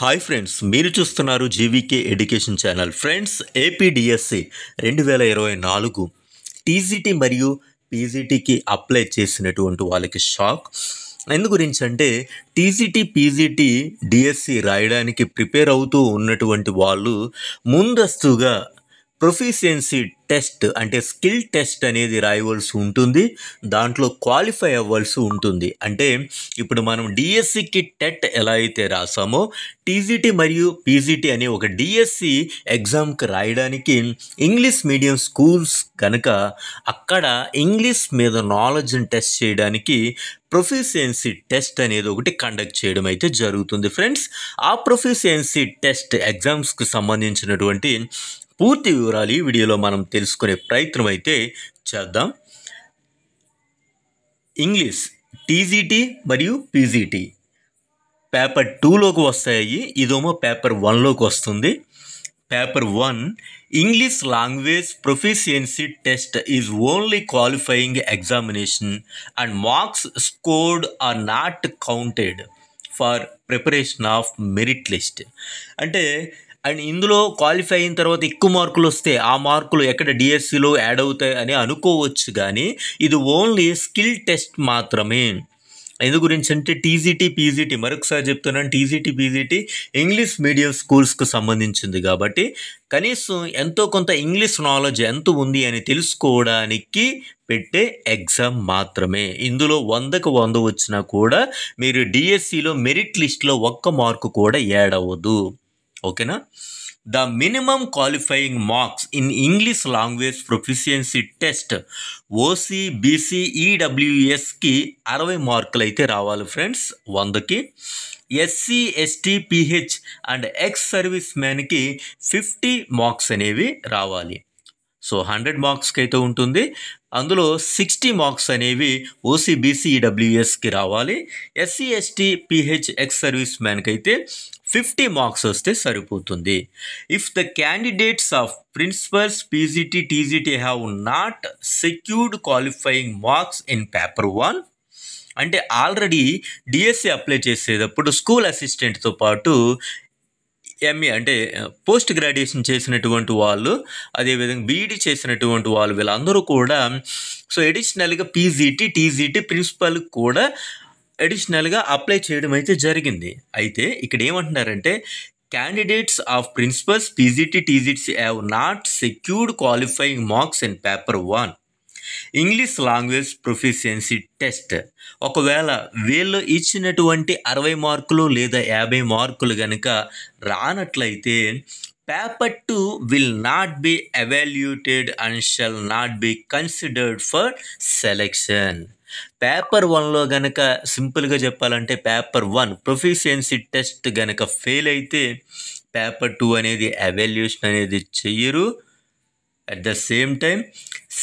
hi friends మీరు చూస్తున్నారు GVK education channel friends APDSC రెండు వేల ఇరవై నాలుగు టీజీటీ మరియు పీజీటీకి అప్లై చేసినటువంటి వాళ్ళకి షాక్ ఎందు గురించి అంటే టీజీటీ పీజీటీ డిఎస్సి రాయడానికి ప్రిపేర్ అవుతూ ఉన్నటువంటి వాళ్ళు ముందస్తుగా ప్రొఫిషియన్సీ టెస్ట్ అంటే స్కిల్ టెస్ట్ అనేది రాయవలసి ఉంటుంది దాంట్లో క్వాలిఫై అవ్వాల్సి ఉంటుంది అంటే ఇప్పుడు మనం డిఎస్సికి e టెట్ ఎలా అయితే రాసామో టీజీటీ మరియు పీజీటీ అనే ఒక డిఎస్సి ఎగ్జామ్కి e రాయడానికి ఇంగ్లీష్ మీడియం స్కూల్స్ కనుక అక్కడ ఇంగ్లీష్ మీద నాలెడ్జ్ని టెస్ట్ చేయడానికి ప్రొఫిషియన్సీ టెస్ట్ అనేది ఒకటి కండక్ట్ చేయడం అయితే జరుగుతుంది ఫ్రెండ్స్ ఆ ప్రొఫిషియన్సీ టెస్ట్ ఎగ్జామ్స్కి సంబంధించినటువంటి పూర్తి వివరాలు ఈ వీడియోలో మనం తెలుసుకునే ప్రయత్నం అయితే చేద్దాం ఇంగ్లీష్ టీజీటీ మరియు పీజీటీ పేపర్ టూలోకి వస్తాయి ఇదేమో పేపర్ వన్లోకి వస్తుంది paper one English language proficiency test is only qualifying examination and marks scored are not counted for preparation of merit list అంటే అండ్ ఇందులో క్వాలిఫై అయిన తర్వాత ఎక్కువ మార్కులు వస్తే ఆ మార్కులు ఎక్కడ డిఎస్సిలో యాడ్ అవుతాయి అని అనుకోవచ్చు కానీ ఇది ఓన్లీ స్కిల్ టెస్ట్ మాత్రమే ఎందు గురించి అంటే టీజీటీ పీజీటీ మరొకసారి చెప్తున్నాను టీజీటీ పీజీటీ ఇంగ్లీష్ మీడియం స్కూల్స్కు సంబంధించింది కాబట్టి కనీసం ఎంతో కొంత ఇంగ్లీష్ నాలెడ్జ్ ఎంత ఉంది అని తెలుసుకోవడానికి పెట్టే ఎగ్జామ్ మాత్రమే ఇందులో వందకు వంద వచ్చినా కూడా మీరు డిఎస్సిలో మెరిట్ లిస్ట్లో ఒక్క మార్కు కూడా యాడ్ అవ్వదు ఓకేనా the minimum qualifying marks in English language proficiency test OC ఈడబ్ల్యూఎస్కి అరవై మార్కులు అయితే రావాలి ఫ్రెండ్స్ వందకి SC ST PH and ex service మ్యాన్కి ఫిఫ్టీ మార్క్స్ అనేవి రావాలి సో హండ్రెడ్ మార్క్స్కి అయితే ఉంటుంది అందులో సిక్స్టీ మార్క్స్ అనేవి ఓసీబీసీఈడబ్ల్యూఎస్కి రావాలి SC ST PH ex service మ్యాన్కి అయితే ఫిఫ్టీ మార్క్స్ వస్తే సరిపోతుంది if the candidates of principals PGT TGT have not secured qualifying marks in paper one అంటే ఆల్రెడీ డిఎస్సి అప్లై చేసేటప్పుడు స్కూల్ అసిస్టెంట్తో పాటు ఎంఏ అంటే పోస్ట్ గ్రాడ్యుయేషన్ చేసినటువంటి వాళ్ళు అదేవిధంగా బీఈడి చేసినటువంటి వాళ్ళు వీళ్ళందరూ కూడా సో ఎడిషనల్గా పీజీటీ టీజీటీ ప్రిన్సిపల్ కూడా అడిషనల్గా అప్లై చేయడం అయితే జరిగింది అయితే ఇక్కడ ఏమంటున్నారంటే candidates of principals PGT TGT have not secured qualifying marks in paper one English language proficiency test ఒకవేళ వీళ్ళు ఇచ్చినటువంటి అరవై మార్కులు లేదా యాభై మార్కులు కనుక రానట్లయితే paper two will not be evaluated and shall not be considered for selection paper వన్లో గనక సింపుల్గా చెప్పాలంటే పేపర్ వన్ ప్రొఫిషియన్సీ టెస్ట్ గనక ఫెయిల్ అయితే పేపర్ టూ అనేది అవాల్యుయేషన్ అనేది చెయ్యరు అట్ ద సేమ్ టైం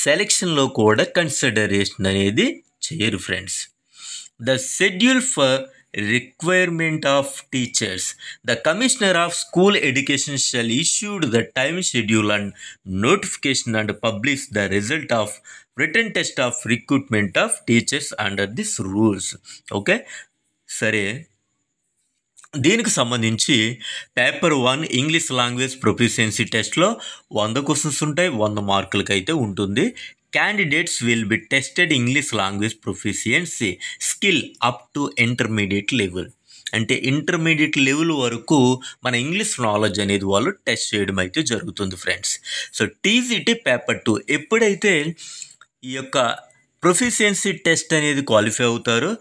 సెలెక్షన్లో కూడా కన్సిడరేషన్ అనేది చేయరు friends the schedule for requirement of teachers the commissioner of school education shall issued the time schedule and notification and publish the result of written test of recruitment of teachers under this rules okay సరే దీనికి సంబంధించి paper one English language proficiency టెస్ట్లో వంద questions ఉంటాయి వంద మార్కులకి అయితే ఉంటుంది candidates will be tested English language proficiency skill up to intermediate level అంటే ఇంటర్మీడియట్ లెవెల్ వరకు మన ఇంగ్లీష్ నాలెడ్జ్ అనేది వాళ్ళు టెస్ట్ చేయడం అయితే జరుగుతుంది friends so TGT paper two ఎప్పుడైతే ఈ యొక్క ప్రొఫిషియన్సీ టెస్ట్ అనేది క్వాలిఫై అవుతారో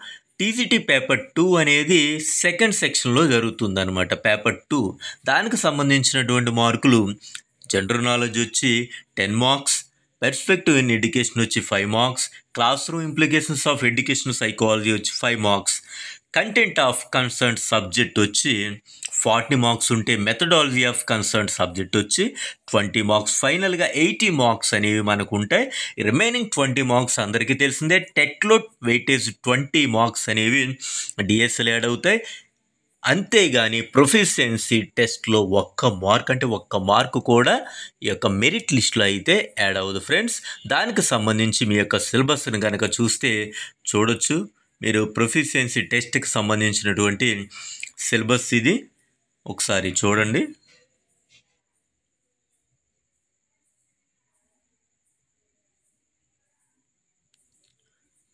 టీజీటీ పేపర్ టూ అనేది సెకండ్ సెక్షన్లో జరుగుతుంది అనమాట పేపర్ టూ దానికి సంబంధించినటువంటి మార్కులు జనరల్ నాలెడ్జ్ వచ్చి ten marks perspective in education వచ్చి five marks classroom implications of education psychology వచ్చి five marks content of concern subject వచ్చి ఫార్టీ మార్క్స్ ఉంటే మెథడాలజీ ఆఫ్ కన్సర్న్ సబ్జెక్ట్ వచ్చి ట్వంటీ మార్క్స్ ఫైనల్గా ఎయిటీ మార్క్స్ అనేవి మనకు ఉంటాయి రిమైనింగ్ ట్వంటీ మార్క్స్ అందరికీ తెలిసిందే టెట్లో వెయిటేజ్ ట్వంటీ మార్క్స్ అనేవి డిఎస్ఎల్ యాడ్ అవుతాయి అంతేగాని ప్రొఫిషియన్సీ టెస్ట్లో ఒక్క మార్క్ అంటే ఒక్క మార్క్ కూడా ఈ యొక్క మెరిట్ లిస్ట్లో అయితే యాడ్ అవ్వదు ఫ్రెండ్స్ దానికి సంబంధించి మీ యొక్క సిలబస్ను కనుక చూస్తే చూడొచ్చు మీరు ప్రొఫిషియన్సీ టెస్ట్కి సంబంధించినటువంటి సిలబస్ ఇది ఒకసారి చూడండి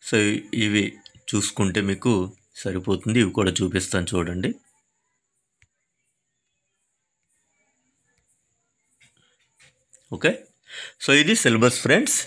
సో ఇవి చూసుకుంటే మీకు సరిపోతుంది ఇవి కూడా చూపిస్తాను చూడండి ఓకే సో ఇది సిలబస్ ఫ్రెండ్స్